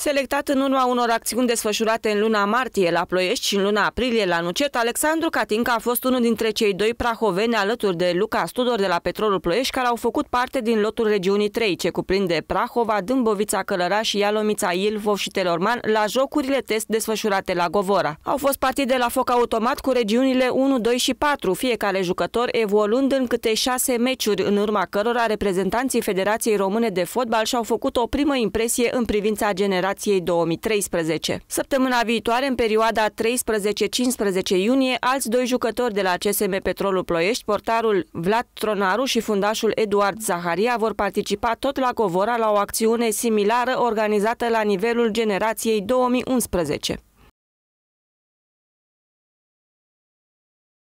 Selectat în urma unor acțiuni desfășurate în luna martie la Ploiești și în luna aprilie la Nucet, Alexandru Catinca a fost unul dintre cei doi prahoveni alături de Luca Studor de la Petrolul Ploiești, care au făcut parte din lotul regiunii 3, ce cuprinde Prahova, Dâmbovița, Călăraș, Ialomița, Ilvov și Telorman, la jocurile test desfășurate la Govora. Au fost partide la foc automat cu regiunile 1, 2 și 4, fiecare jucător evoluând în câte șase meciuri, în urma cărora reprezentanții Federației Române de Fotbal și-au făcut o primă impresie în privința generală Federației 2013. Săptămâna viitoare, în perioada 13-15 iunie, alți doi jucători de la CSM Petrolul Ploiești, portarul Vlad Tronaru și fundașul Eduard Zaharia, vor participa tot la Covora la o acțiune similară organizată la nivelul generației 2011.